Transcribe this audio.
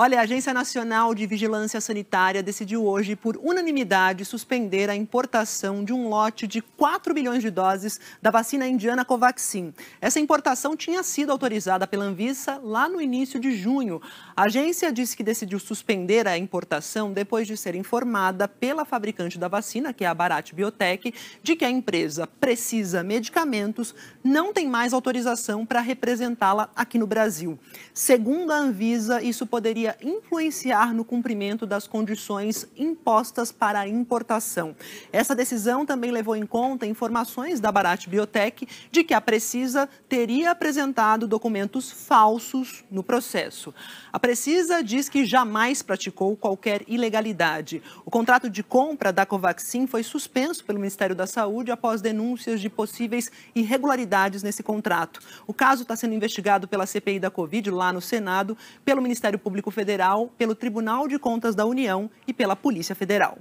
Olha, a Agência Nacional de Vigilância Sanitária decidiu hoje, por unanimidade, suspender a importação de um lote de 4 milhões de doses da vacina indiana Covaxin. Essa importação tinha sido autorizada pela Anvisa lá no início de junho. A agência disse que decidiu suspender a importação depois de ser informada pela fabricante da vacina, que é a Barat Biotech, de que a empresa precisa medicamentos, não tem mais autorização para representá-la aqui no Brasil. Segundo a Anvisa, isso poderia poderia influenciar no cumprimento das condições impostas para a importação. Essa decisão também levou em conta informações da Barat Biotech de que a Precisa teria apresentado documentos falsos no processo. A Precisa diz que jamais praticou qualquer ilegalidade. O contrato de compra da Covaxin foi suspenso pelo Ministério da Saúde após denúncias de possíveis irregularidades nesse contrato. O caso está sendo investigado pela CPI da Covid lá no Senado, pelo Ministério Público Federal, pelo Tribunal de Contas da União e pela Polícia Federal.